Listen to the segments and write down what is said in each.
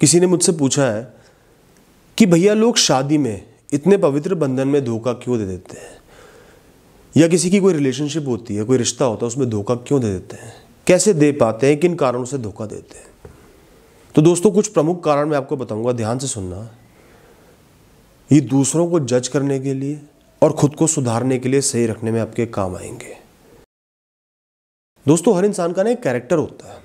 किसी ने मुझसे पूछा है कि भैया लोग शादी में इतने पवित्र बंधन में धोखा क्यों दे देते हैं या किसी की कोई रिलेशनशिप होती है कोई रिश्ता होता है उसमें धोखा क्यों दे देते हैं कैसे दे पाते हैं किन कारणों से धोखा देते हैं तो दोस्तों कुछ प्रमुख कारण मैं आपको बताऊंगा ध्यान से सुनना ये दूसरों को जज करने के लिए और खुद को सुधारने के लिए सही रखने में आपके काम आएंगे दोस्तों हर इंसान का ना एक कैरेक्टर होता है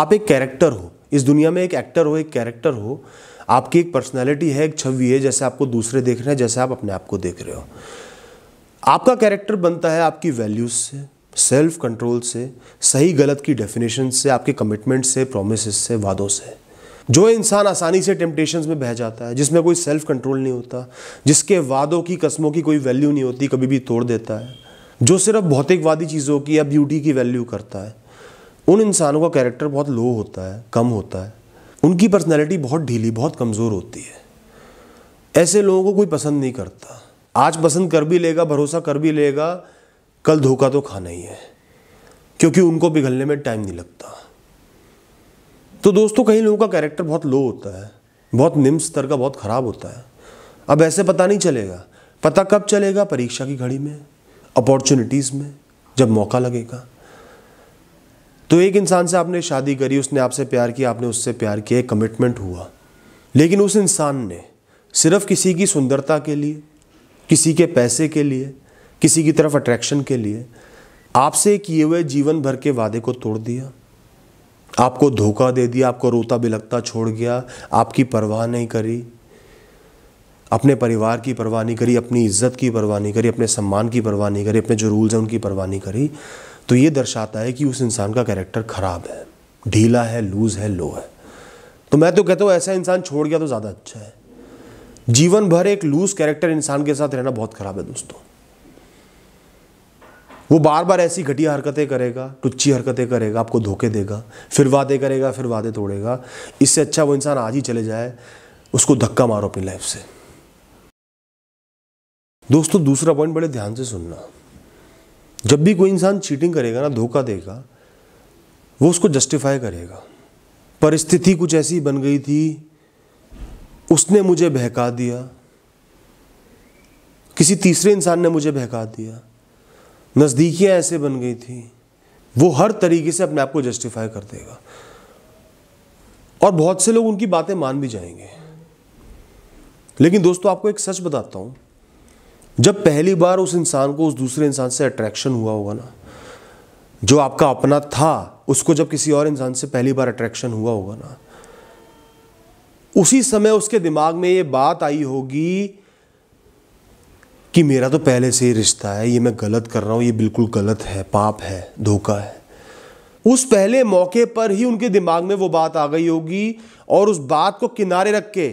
आप एक कैरेक्टर हो इस दुनिया में एक एक्टर हो एक कैरेक्टर हो आपकी एक पर्सनैलिटी है एक छवि है जैसे आपको दूसरे देख रहे हैं जैसे आप अपने आप को देख रहे हो आपका कैरेक्टर बनता है आपकी वैल्यूज से सेल्फ कंट्रोल से सही गलत की डेफिनेशन से आपके कमिटमेंट से प्रोमिस से वादों से जो इंसान आसानी से टेम्पटेशन में बह जाता है जिसमें कोई सेल्फ कंट्रोल नहीं होता जिसके वादों की कस्मों की कोई वैल्यू नहीं होती कभी भी तोड़ देता है जो सिर्फ भौतिकवादी चीज़ों की या ब्यूटी की वैल्यू करता है उन इंसानों का कैरेक्टर बहुत लो होता है कम होता है उनकी पर्सनैलिटी बहुत ढीली बहुत कमज़ोर होती है ऐसे लोगों को कोई पसंद नहीं करता आज पसंद कर भी लेगा भरोसा कर भी लेगा कल धोखा तो खाना ही है क्योंकि उनको पिघलने में टाइम नहीं लगता तो दोस्तों कई लोगों का कैरेक्टर बहुत लो होता है बहुत निम्न स्तर का बहुत ख़राब होता है अब ऐसे पता नहीं चलेगा पता कब चलेगा परीक्षा की घड़ी में अपॉर्चुनिटीज़ में जब मौका लगेगा तो एक इंसान से आपने शादी करी उसने आपसे प्यार किया आपने उससे प्यार किया एक कमिटमेंट हुआ लेकिन उस इंसान ने सिर्फ किसी की सुंदरता के लिए किसी के पैसे के लिए किसी की तरफ अट्रैक्शन के लिए आपसे किए हुए जीवन भर के वादे को तोड़ दिया आपको धोखा दे दिया आपको रोता बिलकता छोड़ गया आपकी परवाह नहीं करी अपने परिवार की परवाह नहीं करी अपनी इज्जत की परवाह नहीं करी अपने सम्मान की परवाह नहीं करी अपने जो रूल्स हैं उनकी परवाह नहीं करी तो ये दर्शाता है कि उस इंसान का कैरेक्टर ख़राब है ढीला है लूज़ है लो है तो मैं तो कहता हूँ ऐसा इंसान छोड़ गया तो ज़्यादा अच्छा है जीवन भर एक लूज कैरेक्टर इंसान के साथ रहना बहुत ख़राब है दोस्तों वो बार बार ऐसी घटिया हरकतें करेगा टुच्ची हरकतें करेगा आपको धोखे देगा फिर वादे करेगा फिर वादे तोड़ेगा इससे अच्छा वो इंसान आज ही चले जाए उसको धक्का मारो अपनी लाइफ से दोस्तों दूसरा पॉइंट बड़े ध्यान से सुनना जब भी कोई इंसान चीटिंग करेगा ना धोखा देगा वो उसको जस्टिफाई करेगा परिस्थिति कुछ ऐसी बन गई थी उसने मुझे बहका दिया किसी तीसरे इंसान ने मुझे बहका दिया नज़दीकियाँ ऐसे बन गई थी वो हर तरीके से अपने आप को जस्टिफाई कर देगा और बहुत से लोग उनकी बातें मान भी जाएंगे लेकिन दोस्तों आपको एक सच बताता हूँ जब पहली बार उस इंसान को उस दूसरे इंसान से अट्रैक्शन हुआ होगा ना जो आपका अपना था उसको जब किसी और इंसान से पहली बार अट्रैक्शन हुआ होगा ना उसी समय उसके दिमाग में ये बात आई होगी कि मेरा तो पहले से ही रिश्ता है ये मैं गलत कर रहा हूं ये बिल्कुल गलत है पाप है धोखा है उस पहले मौके पर ही उनके दिमाग में वो बात आ गई होगी और उस बात को किनारे रख के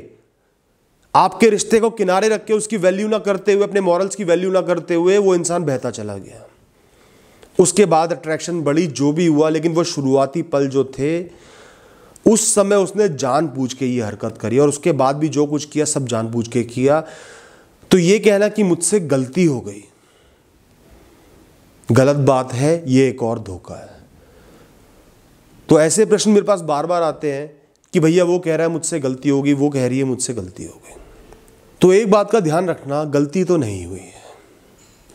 आपके रिश्ते को किनारे रख के उसकी वैल्यू ना करते हुए अपने मॉरल्स की वैल्यू ना करते हुए वो इंसान बहता चला गया उसके बाद अट्रैक्शन बढ़ी जो भी हुआ लेकिन वो शुरुआती पल जो थे उस समय उसने जानबूझ के ये हरकत करी और उसके बाद भी जो कुछ किया सब जानबूझ के किया तो ये कहना कि मुझसे गलती हो गई गलत बात है ये एक और धोखा है तो ऐसे प्रश्न मेरे पास बार बार आते हैं कि भैया वो कह रहा है मुझसे गलती होगी वो कह रही है मुझसे गलती हो गई तो एक बात का ध्यान रखना गलती तो नहीं हुई है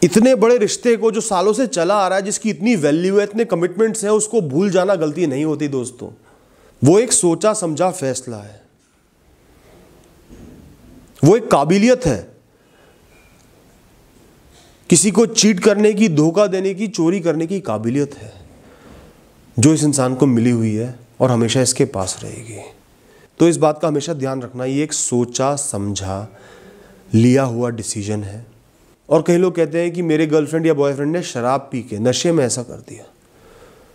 इतने बड़े रिश्ते को जो सालों से चला आ रहा है जिसकी इतनी वैल्यू है इतने कमिटमेंट्स हैं उसको भूल जाना गलती नहीं होती दोस्तों वो एक सोचा समझा फैसला है वो एक काबिलियत है किसी को चीट करने की धोखा देने की चोरी करने की काबिलियत है जो इस इंसान को मिली हुई है और हमेशा इसके पास रहेगी तो इस बात का हमेशा ध्यान रखना ये एक सोचा समझा लिया हुआ डिसीजन है और कई लोग कहते हैं कि मेरे गर्लफ्रेंड या बॉयफ्रेंड ने शराब पी के नशे में ऐसा कर दिया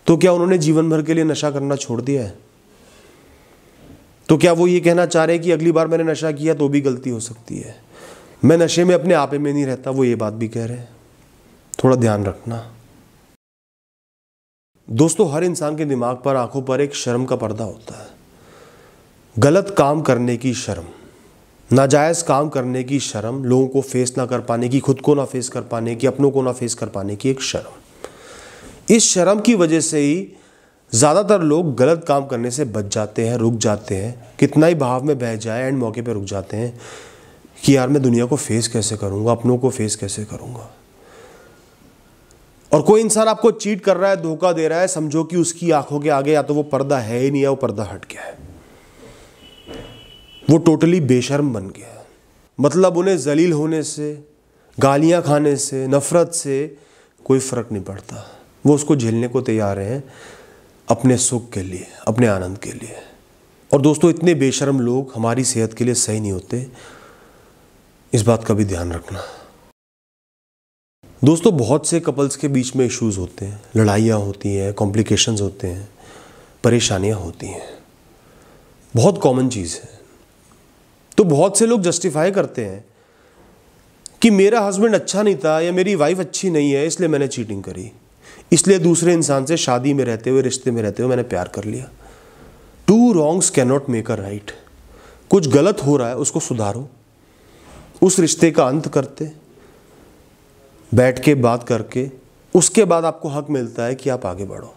तो क्या उन्होंने जीवन भर के लिए नशा करना छोड़ दिया है तो क्या वो ये कहना चाह रहे हैं कि अगली बार मैंने नशा किया तो भी गलती हो सकती है मैं नशे में अपने आपे में नहीं रहता वो ये बात भी कह रहे हैं थोड़ा ध्यान रखना दोस्तों हर इंसान के दिमाग पर आंखों पर एक शर्म का पर्दा होता है गलत काम करने की शर्म नाजायज़ काम करने की शर्म लोगों को फेस ना कर पाने की खुद को ना फेस कर पाने की अपनों को ना फेस कर पाने की एक शर्म इस शर्म की वजह से ही ज़्यादातर लोग गलत काम करने से बच जाते हैं रुक जाते हैं कितना ही भाव में बह जाए एंड मौके पर रुक जाते हैं कि यार मैं दुनिया को फेस कैसे करूँगा अपनों को फेस कैसे करूँगा और कोई इंसान आपको चीट कर रहा है धोखा दे रहा है समझो कि उसकी आंखों के आगे या तो वो पर्दा है ही नहीं है वो पर्दा हट गया है वो टोटली बेशर्म बन गया मतलब उन्हें जलील होने से गालियाँ खाने से नफ़रत से कोई फ़र्क नहीं पड़ता वो उसको झेलने को तैयार हैं अपने सुख के लिए अपने आनंद के लिए और दोस्तों इतने बेशर्म लोग हमारी सेहत के लिए सही नहीं होते इस बात का भी ध्यान रखना दोस्तों बहुत से कपल्स के बीच में इश्यूज होते हैं लड़ाइयाँ होती हैं कॉम्प्लिकेशंस होते हैं परेशानियाँ होती हैं बहुत कॉमन चीज़ है तो बहुत से लोग जस्टिफाई करते हैं कि मेरा हस्बैंड अच्छा नहीं था या मेरी वाइफ अच्छी नहीं है इसलिए मैंने चीटिंग करी इसलिए दूसरे इंसान से शादी में रहते हुए रिश्ते में रहते हुए मैंने प्यार कर लिया two wrongs can not make a right कुछ गलत हो रहा है उसको सुधारो उस रिश्ते का अंत करते बैठ के बात करके उसके बाद आपको हक मिलता है कि आप आगे बढ़ो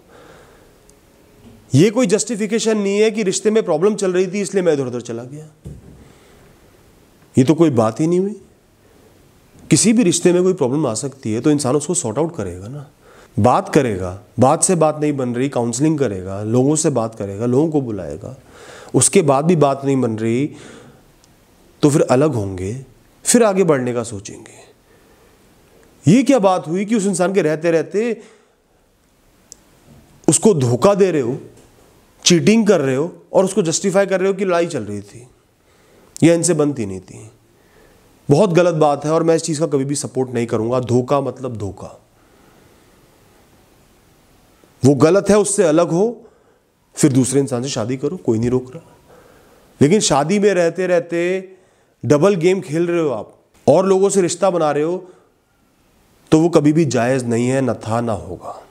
ये कोई जस्टिफिकेशन नहीं है कि रिश्ते में प्रॉब्लम चल रही थी इसलिए मैं इधर उधर चला गया ये तो कोई बात ही नहीं हुई किसी भी रिश्ते में कोई प्रॉब्लम आ सकती है तो इंसान उसको सॉर्ट आउट करेगा ना बात करेगा बात से बात नहीं बन रही काउंसलिंग करेगा लोगों से बात करेगा लोगों को बुलाएगा उसके बाद भी बात नहीं बन रही तो फिर अलग होंगे फिर आगे बढ़ने का सोचेंगे ये क्या बात हुई कि उस इंसान के रहते रहते उसको धोखा दे रहे हो चीटिंग कर रहे हो और उसको जस्टिफाई कर रहे हो कि लड़ाई चल रही थी या इनसे बनती नहीं थी बहुत गलत बात है और मैं इस चीज़ का कभी भी सपोर्ट नहीं करूंगा धोखा मतलब धोखा वो गलत है उससे अलग हो फिर दूसरे इंसान से शादी करो कोई नहीं रोक रहा लेकिन शादी में रहते रहते डबल गेम खेल रहे हो आप और लोगों से रिश्ता बना रहे हो तो वो कभी भी जायज़ नहीं है न था ना होगा